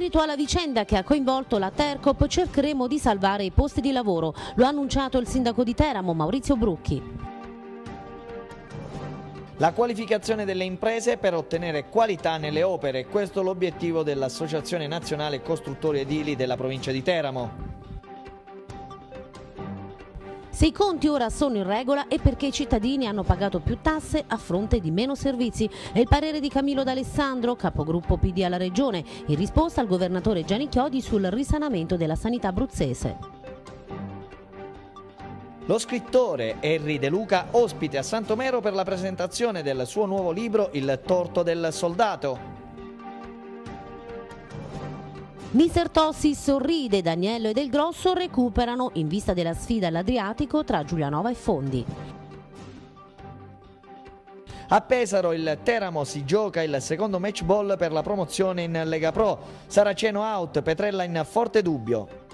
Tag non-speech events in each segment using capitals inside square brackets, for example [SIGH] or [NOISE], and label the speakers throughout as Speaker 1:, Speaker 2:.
Speaker 1: merito alla vicenda che ha coinvolto la Tercop cercheremo di salvare i posti di lavoro, lo ha annunciato il sindaco di Teramo Maurizio Brucchi.
Speaker 2: La qualificazione delle imprese per ottenere qualità nelle opere, questo è l'obiettivo dell'Associazione Nazionale Costruttori Edili della provincia di Teramo. Se
Speaker 1: i conti ora sono in regola è perché i cittadini hanno pagato più tasse a fronte di meno servizi. È il parere di Camillo D'Alessandro, capogruppo PD alla Regione, in risposta al governatore Gianni Chiodi sul risanamento della sanità abruzzese.
Speaker 2: Lo scrittore Henry De Luca ospite a Santomero per la presentazione del suo nuovo libro Il torto del soldato.
Speaker 1: Mister Tossi sorride, Daniello e Del Grosso recuperano in vista della sfida all'Adriatico tra Giulianova e Fondi.
Speaker 2: A Pesaro il Teramo si gioca il secondo match ball per la promozione in Lega Pro. Saraceno out, Petrella in forte dubbio.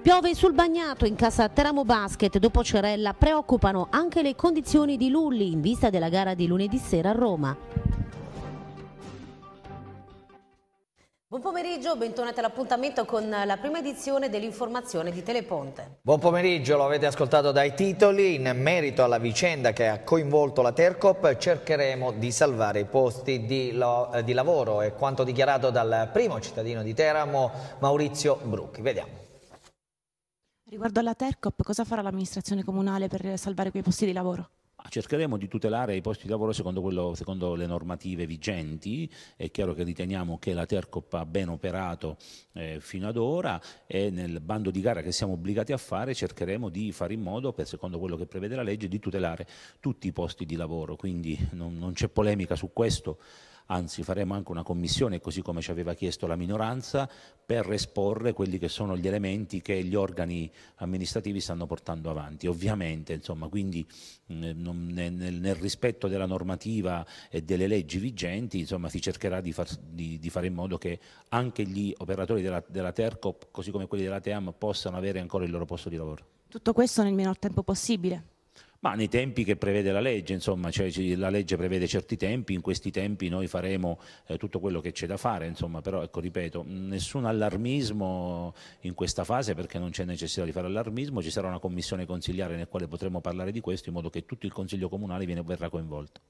Speaker 1: Piove sul bagnato in casa Teramo Basket dopo Cerella preoccupano anche le condizioni di Lulli in vista della gara di lunedì sera a Roma. Buon pomeriggio, bentornati all'appuntamento con la prima edizione dell'informazione di Teleponte.
Speaker 2: Buon pomeriggio, lo avete ascoltato dai titoli. In merito alla vicenda che ha coinvolto la Tercop cercheremo di salvare i posti di, eh, di lavoro. È quanto dichiarato dal primo cittadino di Teramo, Maurizio Brucchi. Vediamo.
Speaker 3: Riguardo alla Tercop, cosa farà l'amministrazione comunale per salvare quei posti di lavoro?
Speaker 4: cercheremo di tutelare i posti di lavoro secondo, quello, secondo le normative vigenti, è chiaro che riteniamo che la Tercop ha ben operato eh, fino ad ora e nel bando di gara che siamo obbligati a fare cercheremo di fare in modo, per, secondo quello che prevede la legge, di tutelare tutti i posti di lavoro, quindi non, non c'è polemica su questo anzi faremo anche una commissione, così come ci aveva chiesto la minoranza, per esporre quelli che sono gli elementi che gli organi amministrativi stanno portando avanti. Ovviamente, insomma, quindi mm, nel, rispetto della normativa e delle leggi vigenti, insomma, si cercherà di, far, di, di, fare in modo che anche gli operatori della, della Terco, così come quelli della Team, possano avere ancora il loro posto di lavoro.
Speaker 3: Tutto questo nel minor tempo possibile.
Speaker 4: Ma nei tempi che prevede la legge, insomma, cioè, la legge prevede certi tempi, in questi tempi noi faremo eh, tutto quello che c'è da fare, insomma, però ecco, ripeto, mm, nessun allarmismo in questa fase perché non c'è necessità di fare allarmismo, ci sarà una commissione consigliare nel quale potremo parlare di questo in modo che tutto il Consiglio Comunale viene, verrà coinvolto.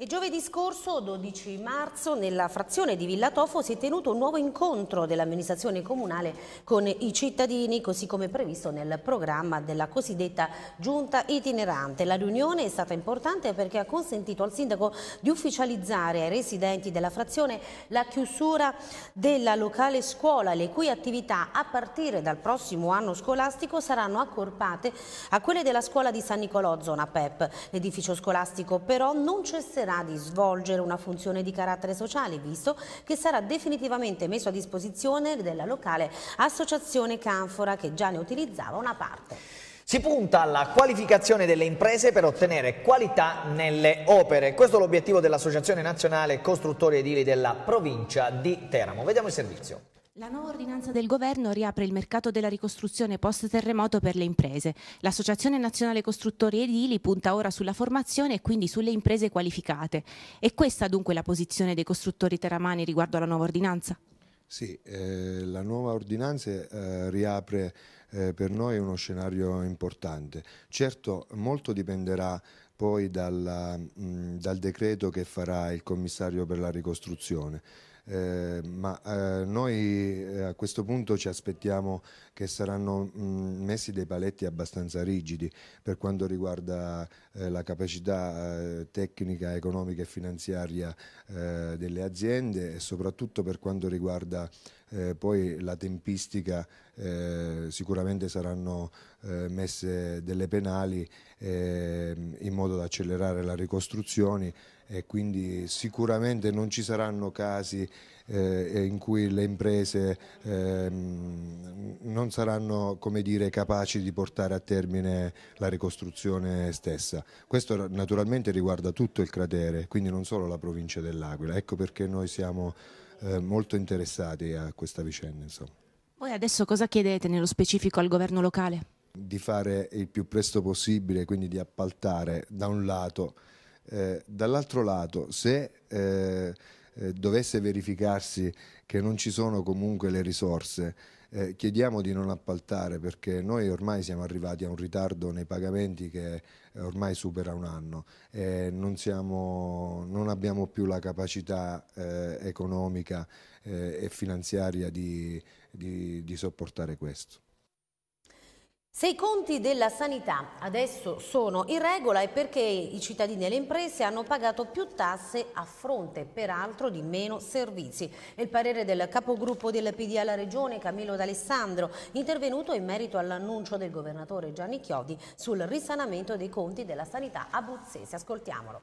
Speaker 1: E giovedì scorso, 12 marzo, nella frazione di Villa Tofo si è tenuto un nuovo incontro dell'amministrazione comunale con i cittadini, così come previsto nel programma della cosiddetta giunta itinerante. La riunione è stata importante perché ha consentito al sindaco di ufficializzare ai residenti della frazione la chiusura della locale scuola, le cui attività a partire dal prossimo anno scolastico saranno accorpate a quelle della scuola di San Nicolò, zona PEP. L'edificio scolastico però non cesserà consentirà di svolgere una funzione di carattere sociale, visto che sarà definitivamente messo a disposizione della locale associazione Canfora che già ne utilizzava una parte.
Speaker 2: Si punta alla qualificazione delle imprese per ottenere qualità nelle opere. Questo è l'obiettivo dell'Associazione Nazionale Costruttori Edili della provincia di Teramo. Vediamo il servizio.
Speaker 3: La nuova ordinanza del governo riapre il mercato della ricostruzione post-terremoto per le imprese. L'Associazione Nazionale Costruttori Edili punta ora sulla formazione e quindi sulle imprese qualificate. È questa dunque la posizione dei costruttori teramani riguardo alla nuova ordinanza?
Speaker 5: Sì, eh, la nuova ordinanza eh, riapre eh, per noi uno scenario importante. Certo, molto dipenderà poi dalla, mh, mm, dal decreto che farà il commissario per la ricostruzione. Eh, ma eh, noi eh, a questo punto ci aspettiamo che saranno mh, messi dei paletti abbastanza rigidi per quanto riguarda eh, la capacità tecnica, economica e finanziaria delle aziende e soprattutto per quanto riguarda poi la tempistica sicuramente saranno messe delle penali ehm, in modo da accelerare la ricostruzione e quindi sicuramente non ci saranno casi eh, in cui le imprese eh, non saranno dire, capaci di portare a termine la ricostruzione stessa. Questo naturalmente riguarda tutto il cratere, quindi non solo la provincia dell'Aquila, ecco perché noi siamo eh, molto interessati a questa vicenda. Insomma.
Speaker 3: Voi adesso cosa chiedete nello specifico al governo locale?
Speaker 5: Di fare il più presto possibile, quindi di appaltare da un lato eh, dall'altro lato, se eh, eh, dovesse verificarsi che non ci sono comunque le risorse, eh, chiediamo di non appaltare perché noi ormai siamo arrivati a un ritardo nei pagamenti che eh, ormai supera un anno e non, siamo, non abbiamo più la capacità eh, economica eh, e finanziaria di, di, di sopportare questo.
Speaker 1: Se i conti della sanità adesso sono in regola è perché i cittadini e le imprese hanno pagato più tasse a fronte peraltro di meno servizi. È il parere del capogruppo del PD alla Regione Camillo D'Alessandro, intervenuto in merito all'annuncio del governatore Gianni Chiodi sul risanamento dei conti della sanità abruzzese. Ascoltiamolo.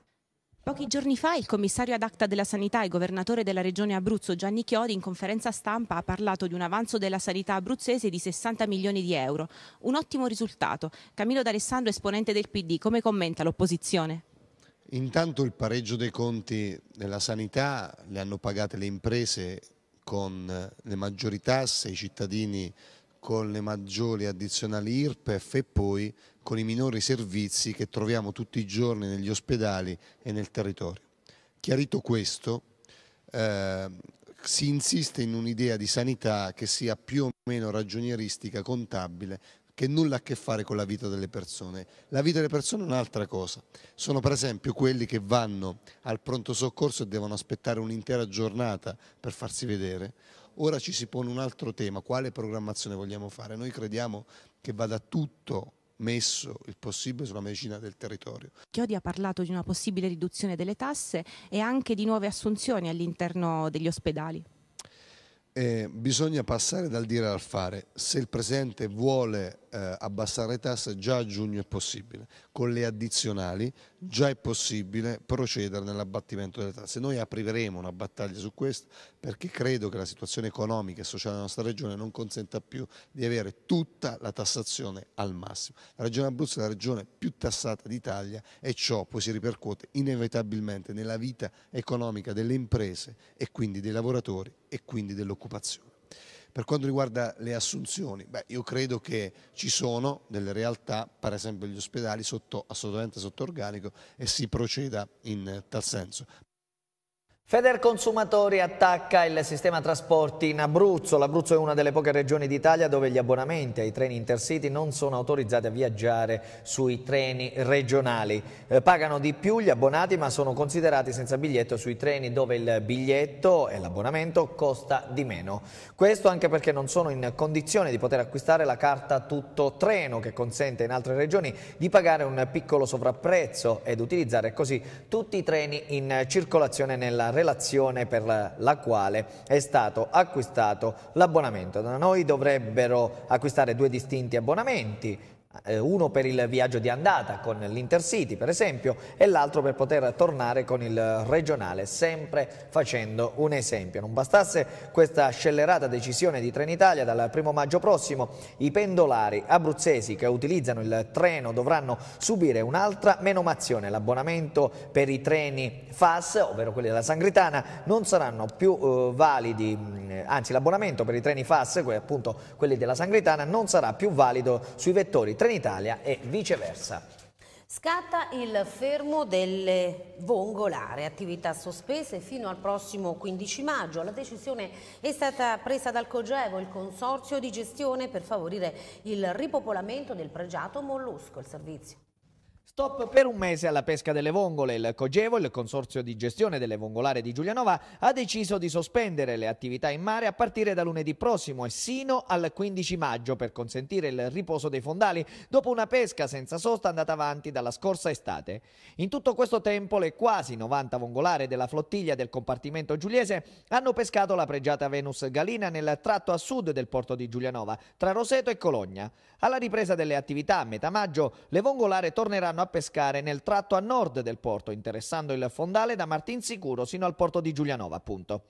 Speaker 3: Pochi giorni fa il commissario ad acta della sanità e governatore della regione Abruzzo Gianni Chiodi in conferenza stampa ha parlato di un avanzo della sanità abruzzese di 60 milioni di euro. Un ottimo risultato. Camillo D'Alessandro, esponente del PD, come commenta l'opposizione?
Speaker 6: Intanto il pareggio dei conti della sanità le hanno pagate le imprese con le maggiori tasse, i cittadini con le maggiori addizionali IRPEF e poi con i minori servizi che troviamo tutti i giorni negli ospedali e nel territorio. Chiarito questo, eh, si insiste in un'idea di sanità che sia più o meno ragionieristica, contabile, che nulla ha a che fare con la vita delle persone. La vita delle persone è un'altra cosa. Sono per esempio quelli che vanno al pronto soccorso e devono aspettare un'intera giornata per farsi vedere Ora ci si pone un altro tema, quale programmazione vogliamo fare? Noi crediamo che vada tutto messo il possibile sulla medicina del territorio. Chiodi
Speaker 3: ha parlato di una possibile riduzione delle tasse e anche di nuove assunzioni all'interno degli ospedali.
Speaker 6: Eh, bisogna passare dal dire al fare. Se il Presidente vuole eh, abbassare le tasse già a giugno è possibile, con le addizionali già è possibile procedere nell'abbattimento delle tasse. Noi apriremo una battaglia su questo perché credo che la situazione economica e sociale della nostra regione non consenta più di avere tutta la tassazione al massimo. La regione Abruzzo è la regione più tassata d'Italia e ciò poi si ripercuote inevitabilmente nella vita economica delle imprese e quindi dei lavoratori e quindi dell'occupazione. Per quanto riguarda le assunzioni, beh, io credo che ci sono delle realtà, per esempio gli ospedali, sotto, assolutamente sotto organico e si proceda in tal senso.
Speaker 2: Feder Consumatori attacca il sistema trasporti in Abruzzo. L'Abruzzo è una delle poche regioni d'Italia dove gli abbonamenti ai treni intercity non sono autorizzati a viaggiare sui treni regionali. Eh, pagano di più gli abbonati ma sono considerati senza biglietto sui treni dove il biglietto e l'abbonamento costa di meno. Questo anche perché non sono in condizione di poter acquistare la carta tutto treno che consente in altre regioni di pagare un piccolo sovrapprezzo ed utilizzare così tutti i treni in circolazione nella regione relazione per la, quale è stato acquistato l'abbonamento. Da noi dovrebbero acquistare due distinti abbonamenti, eh, uno per il viaggio di andata con l'Intercity per esempio e l'altro per poter tornare con il regionale, sempre facendo un esempio. Non bastasse questa scellerata decisione di Trenitalia, dal primo maggio prossimo i pendolari abruzzesi che utilizzano il treno dovranno subire un'altra menomazione. L'abbonamento per i treni FAS, ovvero quelli della Sangritana, non saranno più eh, validi, mm, anzi l'abbonamento per i treni FAS, appunto quelli della Sangritana, non sarà più valido sui vettori Trenitalia e viceversa.
Speaker 1: Scatta il fermo delle vongolare, attività sospese fino al prossimo 15 maggio. La decisione è stata presa dal Cogevo, il consorzio di gestione per favorire il ripopolamento del pregiato mollusco. Il servizio.
Speaker 2: Stop per un mese alla pesca delle vongole. Il Cogevo, il consorzio di gestione delle vongolare di Giulianova, ha deciso di sospendere le attività in mare a partire da lunedì prossimo e sino al 15 maggio per consentire il riposo dei fondali dopo una pesca senza sosta andata avanti dalla scorsa estate. In tutto questo tempo le quasi 90 vongolare della flottiglia del compartimento giuliese hanno pescato la pregiata Venus Galina nel tratto a sud del porto di Giulianova, tra Roseto e Cologna. Alla ripresa delle attività a metà maggio le vongolare torneranno a a pescare nel tratto a nord del porto, interessando il fondale da Martinsicuro sino al porto di Giulianova, appunto.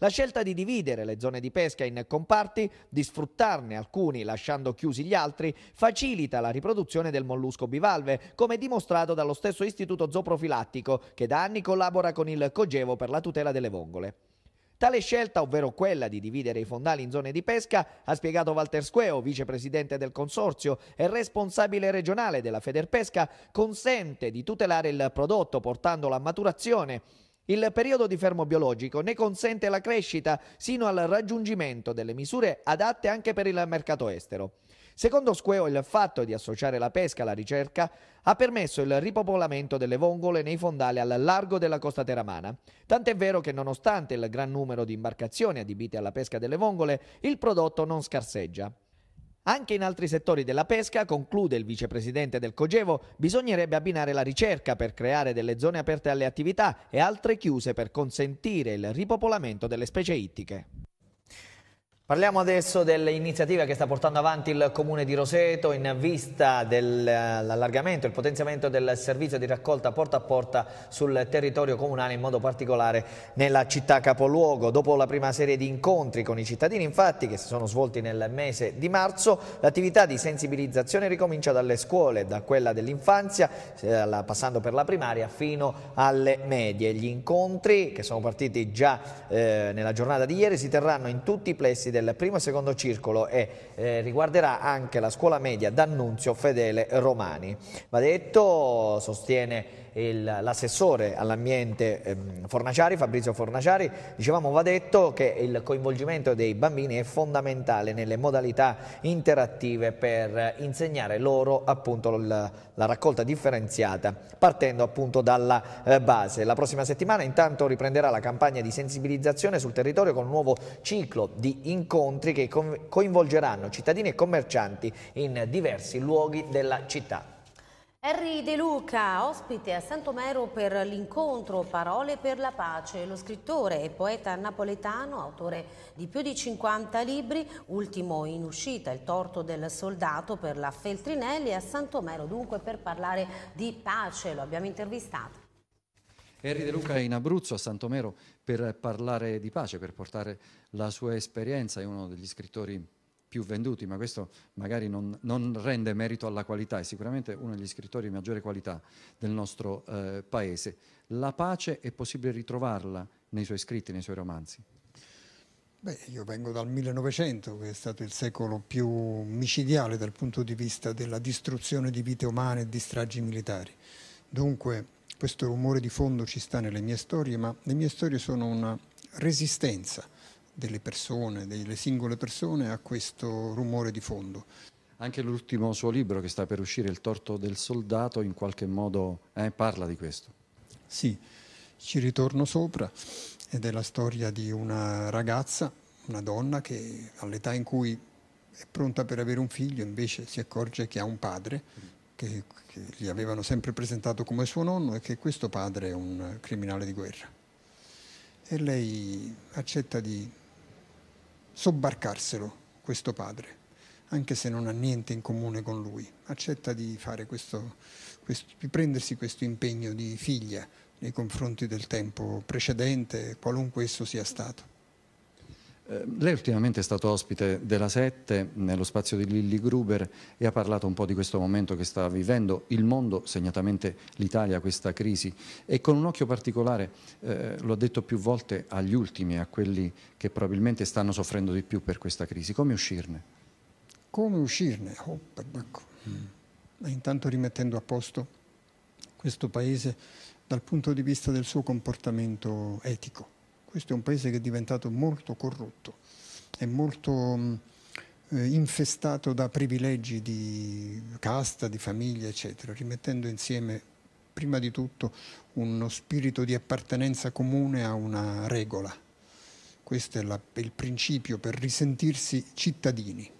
Speaker 2: La scelta di dividere le zone di pesca in comparti, di sfruttarne alcuni lasciando chiusi gli altri, facilita la riproduzione del mollusco bivalve, come dimostrato dallo stesso istituto zooprofilattico che da anni collabora con il Cogevo per la tutela delle vongole. Tale scelta, ovvero quella di dividere i fondali in zone di pesca, ha spiegato Walter Squeo, vicepresidente del consorzio e responsabile regionale della Federpesca, consente di tutelare il prodotto portandolo a maturazione il periodo di fermo biologico ne consente la crescita sino al raggiungimento delle misure adatte anche per il mercato estero. Secondo Squeo, il fatto di associare la pesca alla ricerca ha permesso il ripopolamento delle vongole nei fondali al largo della costa teramana. Tant'è vero che nonostante il gran numero di imbarcazioni adibite alla pesca delle vongole, il prodotto non scarseggia. Anche in altri settori della pesca, conclude il vicepresidente del Cogevo, bisognerebbe abbinare la ricerca per creare delle zone aperte alle attività e altre chiuse per consentire il ripopolamento delle specie ittiche. Parliamo adesso dell'iniziativa che sta portando avanti il Comune di Roseto in vista dell'allargamento e il potenziamento del servizio di raccolta porta a porta sul territorio comunale, in modo particolare nella città capoluogo. Dopo la prima serie di incontri con i cittadini, infatti, che si sono svolti nel mese di marzo, l'attività di sensibilizzazione ricomincia dalle scuole, da quella dell'infanzia, eh, passando per la primaria, fino alle medie. Gli incontri, che sono partiti già eh, nella giornata di ieri, si terranno in tutti i plessi del del primo e secondo circolo e eh, riguarderà anche la scuola media D'Annunzio Fedele Romani. Va detto, sostiene l'assessore all'ambiente ehm, Fornaciari, Fabrizio Fornaciari, dicevamo va detto che il coinvolgimento dei bambini è fondamentale nelle modalità interattive per insegnare loro appunto la, la raccolta differenziata partendo appunto dalla eh, base. La prossima settimana intanto riprenderà la campagna di sensibilizzazione sul territorio con un nuovo ciclo di incontri che coinvolgeranno cittadini e commercianti in diversi luoghi della città.
Speaker 1: Henry De Luca, ospite a Santomero per l'incontro Parole per la pace, lo scrittore e poeta napoletano, autore di più di 50 libri, ultimo in uscita Il torto del soldato per la Feltrinelli a Santomero, dunque per parlare di pace, lo abbiamo intervistato.
Speaker 7: Henry De Luca è in Abruzzo, a Santomero, per parlare di pace, per portare la sua esperienza, è uno degli scrittori più venduti, ma questo magari non, non, rende merito alla qualità, è sicuramente uno degli scrittori di maggiore qualità del nostro eh, paese. La pace è possibile ritrovarla nei suoi scritti, nei suoi romanzi?
Speaker 8: Beh, io vengo dal 1900, che è stato il secolo più micidiale dal punto di vista della distruzione di vite umane e di stragi militari. Dunque, questo rumore di fondo ci sta nelle mie storie, ma le mie storie sono una resistenza delle persone, delle singole persone a questo rumore di fondo.
Speaker 7: Anche l'ultimo suo libro che sta per uscire, Il torto del soldato, in qualche modo eh, parla di questo.
Speaker 8: Sì, ci ritorno sopra ed è la storia di una ragazza, una donna che all'età in cui è pronta per avere un figlio invece si accorge che ha un padre che, che gli avevano sempre presentato come suo nonno e che questo padre è un criminale di guerra. E lei accetta di sobbarcarselo questo padre, anche se non ha niente in comune con lui. Accetta di, questo, questo, di prendersi questo impegno di figlia nei confronti del tempo precedente, qualunque esso sia stato.
Speaker 7: Eh, lei ultimamente è stato ospite della Sette nello spazio di Lilli Gruber e ha parlato un po' di questo momento che sta vivendo il mondo, segnatamente l'Italia, questa crisi e con un occhio particolare, eh, lo ha detto più volte, agli ultimi, a quelli che probabilmente stanno soffrendo di più per questa crisi. Come uscirne?
Speaker 8: Come uscirne? Oh, perbacco. Mm. Intanto rimettendo a posto questo Paese dal punto di vista del suo comportamento etico questo è un paese che è diventato molto corrotto, è molto mm, eh, infestato da privilegi di casta, di famiglia, eccetera, rimettendo insieme prima di tutto uno spirito di appartenenza comune a una regola. Questo è la, il principio per risentirsi cittadini.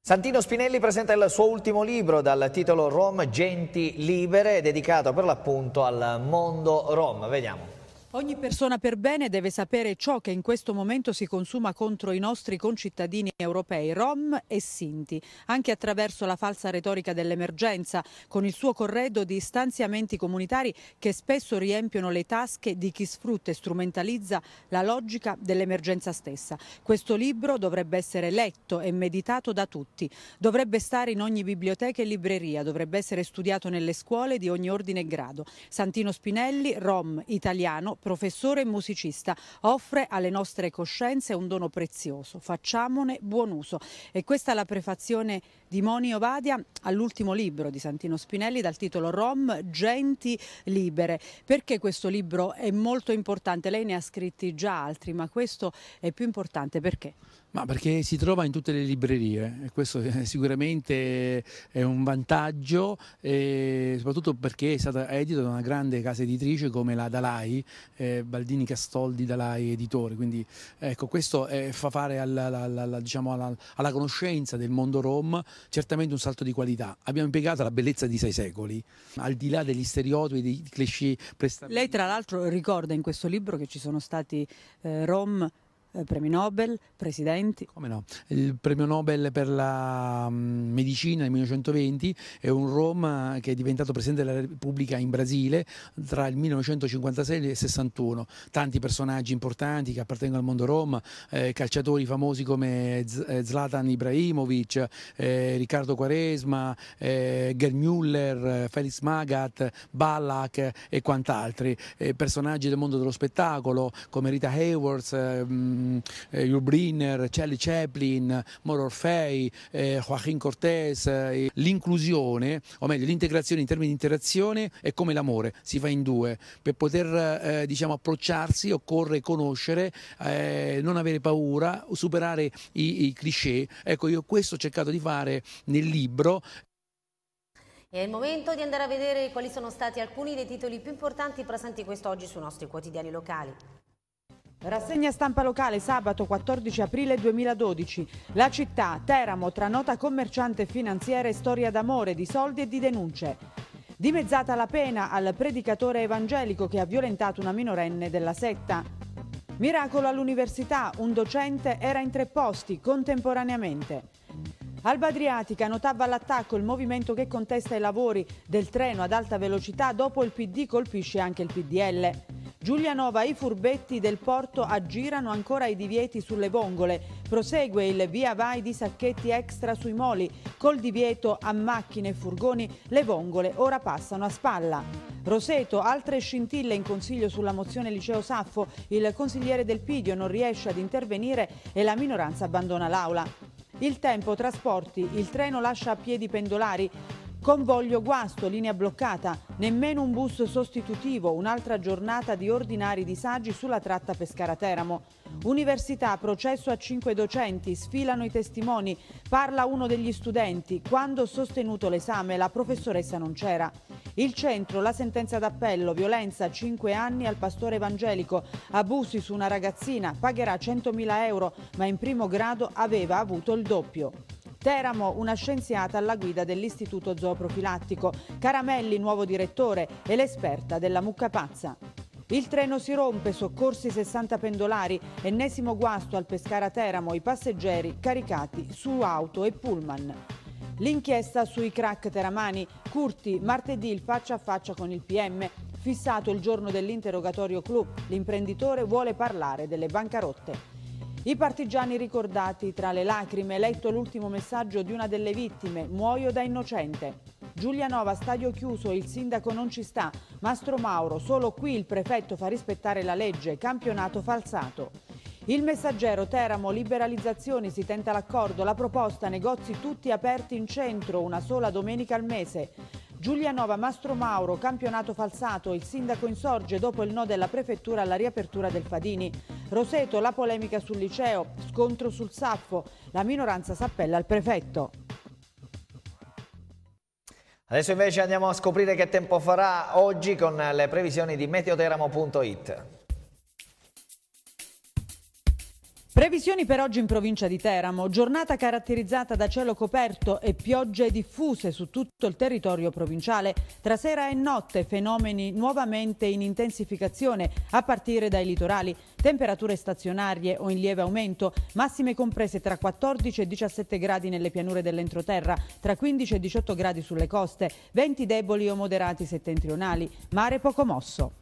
Speaker 2: Santino Spinelli presenta il suo ultimo libro dal titolo Rom Genti Libere, dedicato per l'appunto al mondo Rom. Vediamo. Ogni persona per
Speaker 9: bene deve sapere ciò che in questo momento si consuma contro i nostri concittadini europei, rom e sinti, anche attraverso la falsa retorica dell'emergenza, con il suo corredo di stanziamenti comunitari che spesso riempiono le tasche di chi sfrutta e strumentalizza la logica dell'emergenza stessa. Questo libro dovrebbe essere letto e meditato da tutti, dovrebbe stare in ogni biblioteca e libreria, dovrebbe essere studiato nelle scuole di ogni ordine e grado. Santino Spinelli, rom italiano, professore e musicista, offre alle nostre coscienze un dono prezioso. Facciamone buon uso. E questa è la prefazione di Moni Ovadia all'ultimo libro di Santino Spinelli dal titolo Rom, Genti Libere. Perché questo libro è molto importante? Lei ne ha scritti già altri, ma questo è più importante perché?
Speaker 10: Ma perché si trova in tutte le librerie e questo [LAUGHS] sicuramente è un vantaggio, soprattutto perché è stata edita da una grande casa editrice come la Dalai, eh, Baldini Castoldi Dalai Editore, quindi ecco, questo è, eh, fa fare alla, alla, alla, diciamo alla, conoscenza del mondo rom certamente un salto di qualità. Abbiamo impiegato la bellezza di sei secoli, al di là degli stereotipi, dei cliché prestabiliti. Lei
Speaker 9: tra l'altro ricorda in questo libro che ci sono stati eh, rom eh, premi Nobel, presidenti. Come no?
Speaker 10: Il premio Nobel per la mm, medicina nel 1920 è un Roma che è diventato presidente della Repubblica in Brasile tra il 1956 e il 1961. Tanti personaggi importanti che appartengono al mondo Rom, eh, calciatori famosi come eh, Zlatan Ibrahimovic, eh, Riccardo Quaresma, eh, Müller, Felix Magat, Ballack e quant'altri. Eh, personaggi del mondo dello spettacolo come Rita Hayworth, mm, Jubriner, eh, Charlie Chaplin, Moro Orfei, eh, Joaquin Cortés, eh, l'inclusione, o meglio l'integrazione in termini di interazione è come l'amore, si fa in due, per poter diciamo, approcciarsi occorre conoscere, non avere paura, superare i, i cliché, ecco io questo ho cercato di fare nel libro.
Speaker 1: È il momento di andare a vedere quali sono stati alcuni dei titoli più importanti presenti quest'oggi sui nostri quotidiani locali.
Speaker 9: Rassegna stampa locale sabato 14 aprile 2012. La città, Teramo, tra nota commerciante e finanziera e storia d'amore, di soldi e di denunce. Dimezzata la pena al predicatore evangelico che ha violentato una minorenne della setta. Miracolo all'università, un docente era in tre posti contemporaneamente. Alba Adriatica notava l'attacco il movimento che contesta i lavori del treno ad alta velocità, dopo il PD colpisce anche il PDL. Giulianova, i furbetti del porto aggirano ancora i divieti sulle vongole. Prosegue il via vai di sacchetti extra sui moli. Col divieto a macchine e furgoni, le vongole ora passano a spalla. Roseto, altre scintille in consiglio sulla mozione Liceo Saffo. Il consigliere del Pidio non riesce ad intervenire e la minoranza abbandona l'aula. Il tempo, trasporti, il treno lascia a piedi pendolari, Convoglio guasto, linea bloccata, nemmeno un bus sostitutivo, un'altra giornata di ordinari disagi sulla tratta Pescara-Teramo. Università, processo a cinque docenti, sfilano i testimoni, parla uno degli studenti, quando sostenuto l'esame la professoressa non c'era. Il centro, la sentenza d'appello, violenza, cinque anni al pastore evangelico, abusi su una ragazzina, pagherà 100.000 euro, ma in primo grado aveva avuto il doppio. Teramo, una scienziata alla guida dell'Istituto Zooprofilattico, Caramelli, nuovo direttore e l'esperta della mucca pazza. Il treno si rompe, soccorsi 60 pendolari, ennesimo guasto al Pescara Teramo, i passeggeri caricati su auto e pullman. L'inchiesta sui crack teramani, Curti, martedì il faccia a faccia con il PM, fissato il giorno dell'interrogatorio clou, l'imprenditore vuole parlare delle bancarotte. I partigiani ricordati tra le lacrime, letto l'ultimo messaggio di una delle vittime, muoio da innocente. Giulianova, stadio chiuso, il sindaco non ci sta. Mastro Mauro, solo qui il prefetto fa rispettare la legge, campionato falsato. Il messaggero Teramo, liberalizzazioni, si tenta l'accordo, la proposta, negozi tutti aperti in centro, una sola domenica al mese. Giulianova Mastro Mauro, campionato falsato, il sindaco insorge dopo il no della prefettura alla riapertura del Fadini. Roseto, la polemica sul liceo, scontro sul Saffo, la minoranza s'appella al prefetto.
Speaker 2: Adesso invece andiamo a scoprire che tempo farà oggi con le previsioni di meteoteramo.it.
Speaker 9: Previsioni per oggi in provincia di Teramo, giornata caratterizzata da cielo coperto e piogge diffuse su tutto il territorio provinciale, tra sera e notte fenomeni nuovamente in intensificazione a partire dai litorali, temperature stazionarie o in lieve aumento, massime comprese tra 14 e 17 gradi nelle pianure dell'entroterra, tra 15 e 18 gradi sulle coste, venti deboli o moderati settentrionali, mare poco mosso.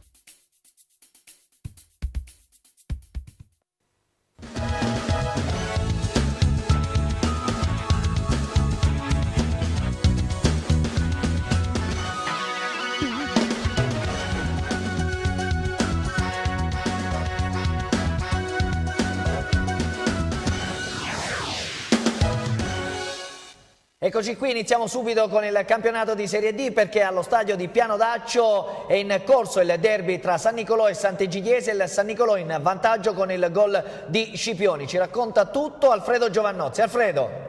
Speaker 2: Eccoci qui, iniziamo subito con il campionato di Serie D perché allo stadio di Piano d'Accio è in corso il derby tra San Nicolò e Sant'Egidiese, il San Nicolò in vantaggio con il gol di Scipioni. Ci racconta tutto Alfredo Giovannozzi. Alfredo.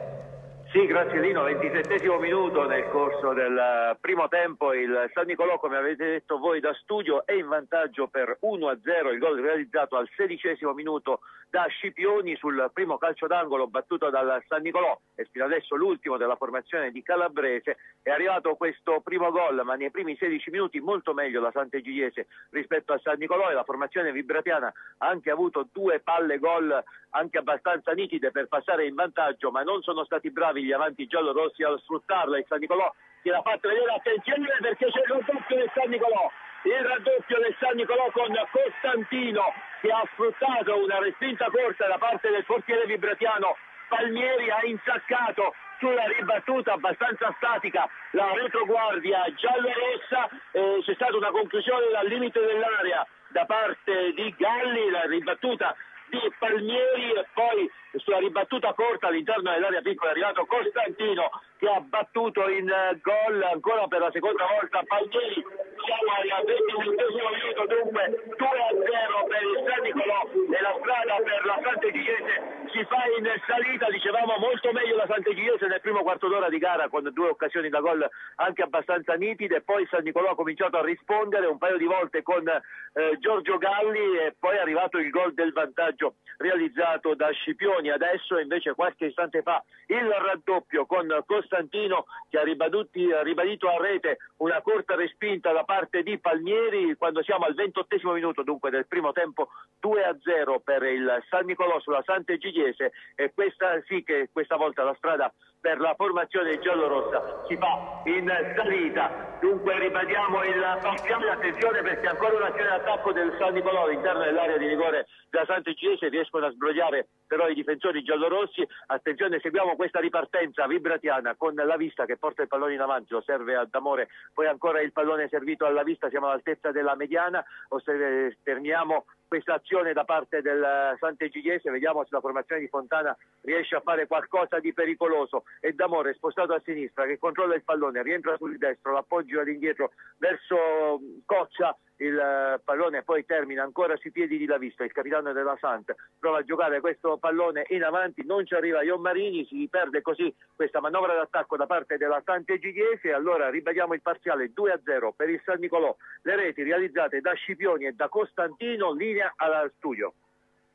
Speaker 11: Sì, grazie Lino. 27 minuto nel corso del primo tempo il San Nicolò, come avete detto voi da studio, è in vantaggio per 1-0, il gol realizzato al sedicesimo minuto da Scipioni sul primo calcio d'angolo battuto dal San Nicolò e fino adesso l'ultimo della formazione di Calabrese è arrivato questo primo gol ma nei primi 16 minuti molto meglio la Sant'Egidiese rispetto a San Nicolò e la formazione vibratiana ha anche avuto due palle gol anche abbastanza nitide per passare in vantaggio ma non sono stati bravi gli avanti giallo-rossi a sfruttarla e San Nicolò si era fatto vedere attenzione perché c'è il doppio di San Nicolò il raddoppio del San Nicolò con Costantino che ha sfruttato una respinta corsa da parte del portiere vibratiano Palmieri ha insaccato sulla ribattuta abbastanza statica la retroguardia giallo eh, c'è stata una conclusione dal limite dell'area da parte di Galli, la ribattuta di Palmieri e poi sulla ribattuta corta all'interno dell'area piccola è arrivato Costantino che ha battuto in eh, gol ancora per la seconda volta Paglieri siamo al 27 minuto dunque 2 a 0 per il San Nicolò e la strada per la Sant'Egiese si fa in salita dicevamo molto meglio la Sant'Egiese nel primo quarto d'ora di gara con due occasioni da gol anche abbastanza nitide poi San Nicolò ha cominciato a rispondere un paio di volte con eh, Giorgio Galli e poi è arrivato il gol del vantaggio realizzato da Scipioni Giannini, adesso invece qualche istante fa il raddoppio con Costantino che ha ribadito a rete una corta respinta da parte di Palmieri quando siamo al ventottesimo minuto dunque del primo tempo 2 a 0 per il San Nicolò sulla Sante Gigliese e questa sì che questa volta la strada per la formazione giallorossa si fa in salita dunque ribadiamo il parziale attenzione perché ancora un'azione d'attacco del San Nicolò all'interno dell'area di rigore da Sant'Eginese riescono a sbrogliare però i difensori giallorossi attenzione seguiamo questa ripartenza vibratiana con la vista che porta il pallone in avanti lo serve ad Amore poi ancora il pallone servito alla vista siamo all'altezza della mediana osserviamo questa azione da parte del eh, Sant'Egidiese, vediamo se la formazione di Fontana riesce a fare qualcosa di pericoloso e D'Amore spostato a sinistra che controlla il pallone, rientra sul destro, l'appoggio all'indietro verso mm, Coccia il eh, pallone poi termina ancora sui piedi di La Vista, il capitano della Sant prova a giocare questo pallone in avanti, non ci arriva Ion Marini, si perde così questa manovra d'attacco da parte della Sante Gigliese, allora ribadiamo il parziale 2-0 per il San Nicolò, le reti realizzate da Scipioni e da Costantino, linea al studio.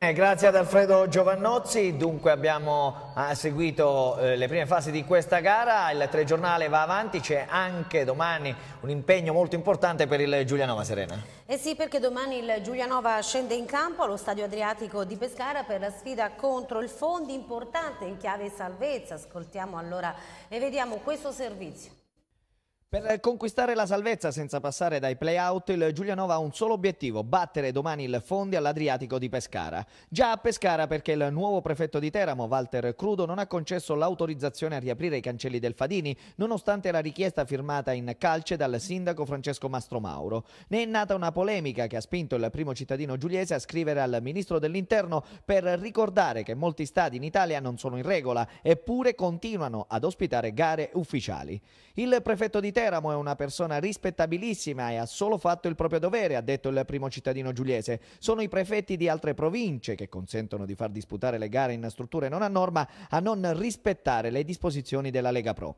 Speaker 2: Eh, grazie ad Alfredo Giovannozzi, dunque abbiamo eh, seguito eh, le prime fasi di questa gara, il telegiornale va avanti, c'è anche domani un impegno molto importante per il Giulianova Serena.
Speaker 1: Eh sì, perché domani il Giulianova scende in campo allo Stadio Adriatico di Pescara per la sfida contro il Fondi, importante in chiave salvezza, ascoltiamo allora e vediamo questo servizio.
Speaker 2: Per conquistare la salvezza senza passare dai play-out, il Giulianova ha un solo obiettivo, battere domani il Fondi all'Adriatico di Pescara. Già a Pescara perché il nuovo prefetto di Teramo, Walter Crudo, non ha concesso l'autorizzazione a riaprire i cancelli del Fadini, nonostante la richiesta firmata in calce dal sindaco Francesco Mastromauro. Ne è nata una polemica che ha spinto il primo cittadino giuliese a scrivere al ministro dell'Interno per ricordare che molti stadi in Italia non sono in regola, eppure continuano ad ospitare gare ufficiali. Il prefetto di Teramo è una persona rispettabilissima e ha solo fatto il proprio dovere, ha detto il primo cittadino giuliese. Sono i prefetti di altre province che consentono di far disputare le gare in strutture non a norma a non rispettare le disposizioni della Lega Pro.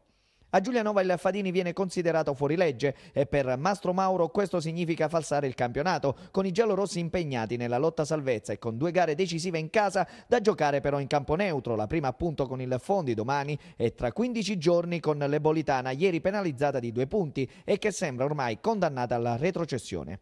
Speaker 2: A Giulianova il Fadini viene considerato fuorilegge e per Mastro Mauro questo significa falsare il campionato, con i giallorossi impegnati nella lotta salvezza e con due gare decisive in casa da giocare però in campo neutro, la prima appunto con il Fondi domani e tra 15 giorni con l'Ebolitana, ieri penalizzata di due punti e che sembra ormai condannata alla retrocessione.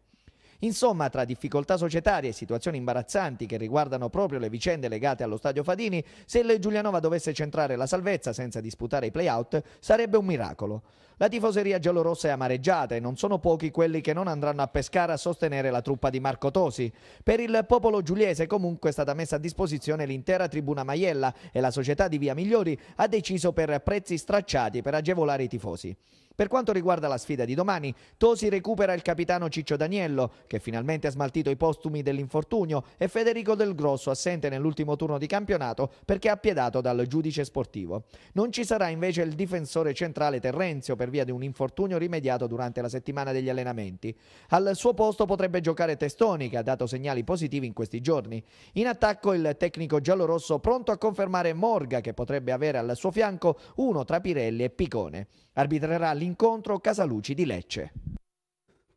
Speaker 2: Insomma, tra difficoltà societarie e situazioni imbarazzanti che riguardano proprio le vicende legate allo stadio Fadini, se il Giulianova dovesse centrare la salvezza senza disputare i playout sarebbe un miracolo. La tifoseria giallorossa è amareggiata e non sono pochi quelli che non andranno a pescare a sostenere la truppa di Marco Tosi. Per il popolo giuliese comunque è stata messa a disposizione l'intera tribuna Maiella e la società di Via Migliori ha deciso per prezzi stracciati per agevolare i tifosi. Per quanto riguarda la sfida di domani, Tosi recupera il capitano Ciccio Daniello, che finalmente ha smaltito i postumi dell'infortunio, e Federico Del Grosso, assente nell'ultimo turno di campionato perché appiedato dal giudice sportivo. Non ci sarà invece il difensore centrale Terrenzio per via di un infortunio rimediato durante la settimana degli allenamenti. Al suo posto potrebbe giocare Testoni, che ha dato segnali positivi in questi giorni. In attacco il tecnico giallorosso pronto a confermare Morga, che potrebbe avere al suo fianco uno tra Pirelli e Picone arbitrerà l'incontro Casaluci di Lecce.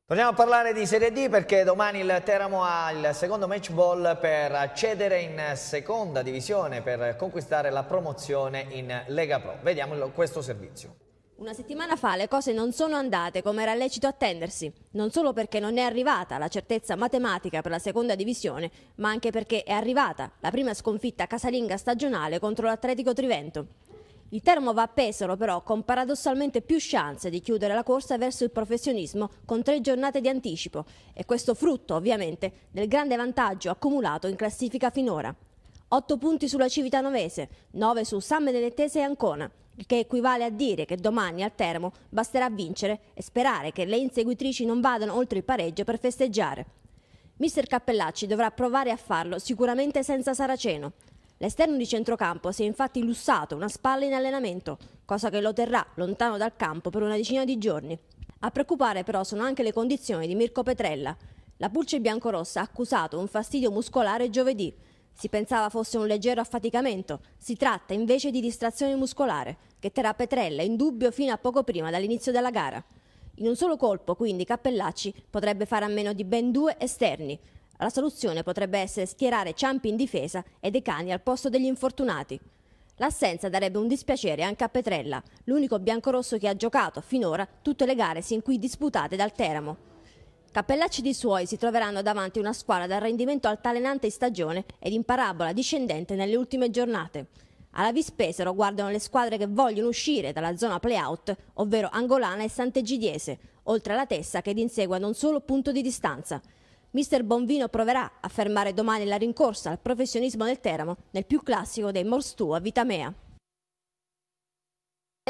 Speaker 2: Torniamo a parlare di Serie D perché domani il Teramo ha il secondo match ball per accedere in seconda divisione per conquistare la promozione in Lega Pro. Vediamo questo servizio.
Speaker 12: Una settimana fa le cose non sono andate come era lecito attendersi, non solo perché non è arrivata la certezza matematica per la seconda divisione, ma anche perché è arrivata la prima sconfitta casalinga stagionale contro l'Atletico Trivento. Il Teramo va a Pesaro però con paradossalmente più chance di chiudere la corsa verso il professionismo con tre giornate di anticipo e questo frutto ovviamente del grande vantaggio accumulato in classifica finora. 8 punti sulla Civitanovese, 9 su San Benedettese e Ancona, il che equivale a dire che domani al Teramo basterà vincere e sperare che le inseguitrici non vadano oltre il pareggio per festeggiare. Mister Cappellacci dovrà provare a farlo sicuramente senza Saraceno, L'esterno di centrocampo si è infatti lussato una spalla in allenamento, cosa che lo terrà lontano dal campo per una decina di giorni. A preoccupare però sono anche le condizioni di Mirko Petrella. La pulce biancorossa ha accusato un fastidio muscolare giovedì. Si pensava fosse un leggero affaticamento, si tratta invece di distrazione muscolare, che terrà Petrella in dubbio fino a poco prima dall'inizio della gara. In un solo colpo, quindi, Cappellacci potrebbe fare a meno di ben due esterni, la soluzione potrebbe essere schierare Ciampi in difesa e Cani al posto degli infortunati. L'assenza darebbe un dispiacere anche a Petrella, l'unico biancorosso che ha giocato finora tutte le gare sin qui disputate dal Teramo. Cappellacci di suoi si troveranno davanti una squadra dal rendimento altalenante in stagione ed in parabola discendente nelle ultime giornate. Alla Vispesero guardano le squadre che vogliono uscire dalla zona play-out, ovvero Angolana e Sant'Egidiese, oltre alla Tessa che insegue non solo punto di distanza. Mister Bonvino proverà a fermare domani la rincorsa al professionismo del Teramo nel più classico dei Morstua Vitamea.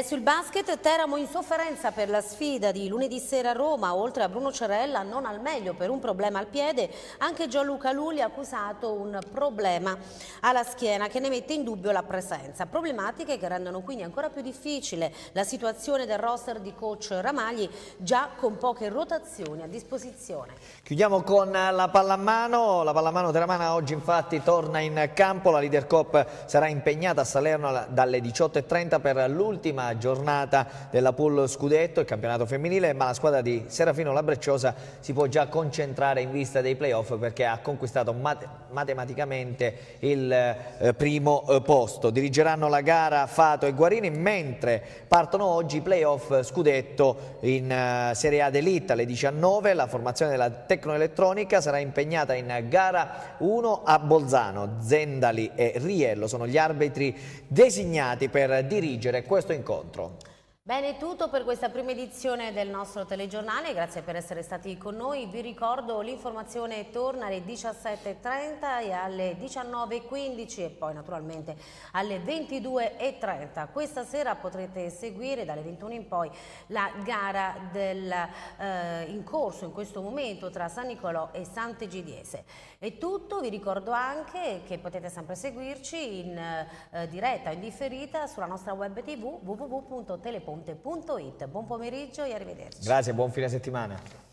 Speaker 1: E sul basket Teramo in sofferenza per la sfida di lunedì sera a Roma, oltre a Bruno Cerella non al meglio per un problema al piede, anche Gianluca Lulli ha accusato un problema alla schiena che ne mette in dubbio la presenza. Problematiche che rendono quindi ancora più difficile la situazione del roster di coach Ramagli già con poche rotazioni a disposizione.
Speaker 2: Chiudiamo con la pallamano, la pallamano Teramana oggi infatti torna in campo, la Leader Cop sarà impegnata a Salerno dalle 18.30 per l'ultima giornata della pool scudetto, il campionato femminile, ma la squadra di Serafino Labrecciosa si può già concentrare in vista dei playoff perché ha conquistato mate matematicamente il eh, primo eh, posto. Dirigeranno la gara Fato e Guarini mentre partono oggi i playoff scudetto in eh, Serie A d'Elite alle 19. La formazione della Tecnoelettronica sarà impegnata in gara 1 a Bolzano. Zendali e Riello sono gli arbitri designati per dirigere questo incontro incontro.
Speaker 1: Bene, tutto per questa prima edizione del nostro telegiornale, grazie per essere stati con noi, vi ricordo l'informazione torna alle 17.30 e alle 19.15 e poi naturalmente alle 22.30. Questa sera potrete seguire dalle 21 in poi la gara del, eh, in corso in questo momento tra San Nicolò e Sant'Egidiese. È tutto, vi ricordo anche che potete sempre seguirci in eh, diretta, in differita sulla nostra web tv www.telepom.com www.telemonte.it. Buon pomeriggio e arrivederci.
Speaker 2: Grazie, buon fine settimana.